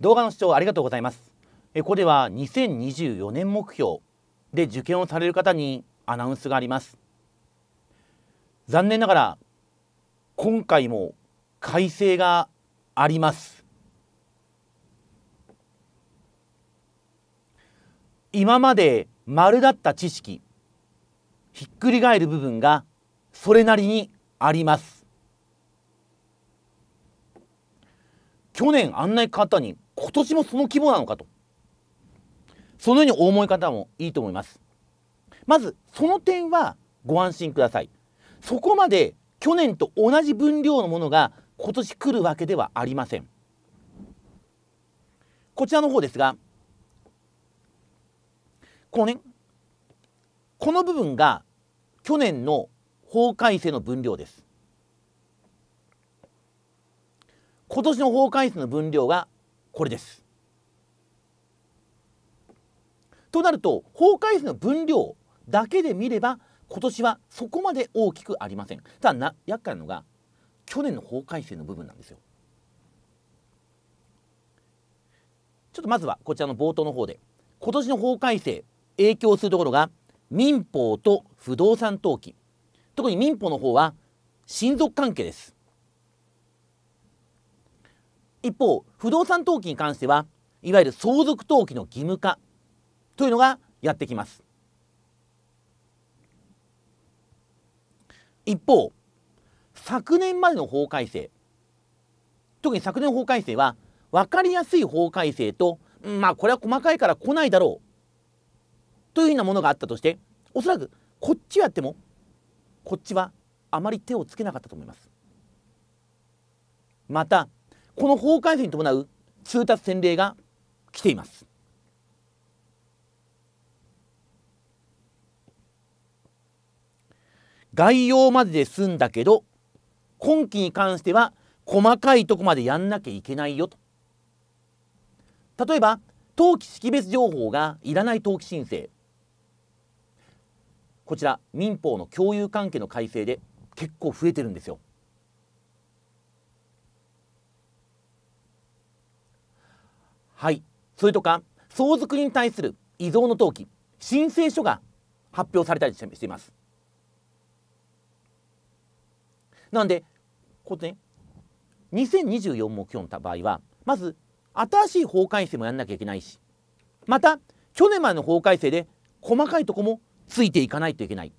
動画の視聴ありがとうございますここでは2024年目標で受験をされる方にアナウンスがあります残念ながら今回も改正があります今まで丸だった知識ひっくり返る部分がそれなりにあります去年案内なに簡に今年もその規模なのかとそのように思い方もいいと思いますまずその点はご安心くださいそこまで去年と同じ分量のものが今年来るわけではありませんこちらの方ですがこのねこの部分が去年の法改正の分量です今年の法改正の分量がこれです。となると法改正の分量だけで見れば今年はそこまで大きくありませんただな厄介なのが去年の法改正の部分なんですよちょっとまずはこちらの冒頭の方で今年の法改正影響するところが民法と不動産登記特に民法の方は親族関係です一方不動産登記に関してはいわゆる相続登記の義務化というのがやってきます一方昨年までの法改正特に昨年法改正は分かりやすい法改正とまあこれは細かいから来ないだろうというようなものがあったとしておそらくこっちやってもこっちはあまり手をつけなかったと思いますまたこの法改正に伴う通達宣令が来ています。概要までで済んだけど今期に関しては細かいとこまでやんなきゃいけないよと。例えば登記識別情報がいらない登記申請こちら民法の共有関係の改正で結構増えてるんですよ。はいそれとか相続に対する遺贈の登記申請書が発表されたりしていますなんでこでね2024目標の場合はまず新しい法改正もやんなきゃいけないしまた去年までの法改正で細かいとこもついていかないといけない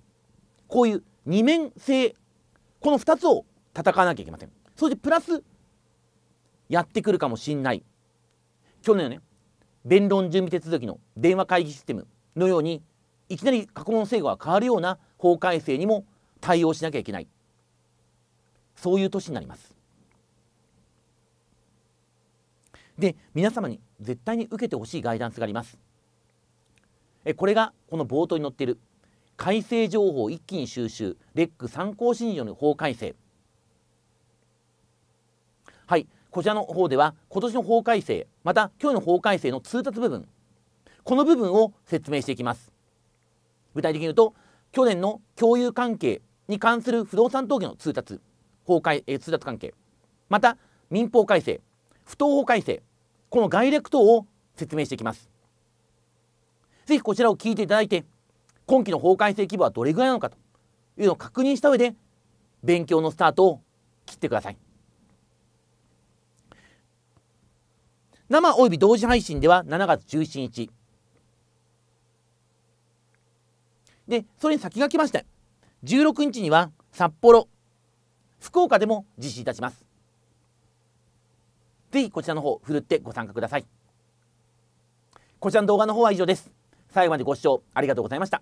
こういう二面性この2つを戦わなきゃいけませんそれでプラスやってくるかもしんない去年ね弁論準備手続きの電話会議システムのようにいきなり過去問制度が変わるような法改正にも対応しなきゃいけないそういう年になります。で皆様に絶対に受けてほしいガイダンスがあります。えこれがこの冒頭に載っている改正情報一気に収集レック参考資示による法改正はいこちらの方では今年の法改正また今日の法改正の通達部分この部分を説明していきます具体的に言うと去年の共有関係に関する不動産登記の通達法改、えー、通達関係また民法改正不当法改正この概略等を説明していきますぜひこちらを聞いていただいて今期の法改正規模はどれぐらいなのかというのを確認した上で勉強のスタートを切ってください。生及び同時配信では7月17日でそれに先駆けまして16日には札幌福岡でも実施いたしますぜひこちらの方ふるってご参加くださいこちらの動画の方は以上です最後までご視聴ありがとうございました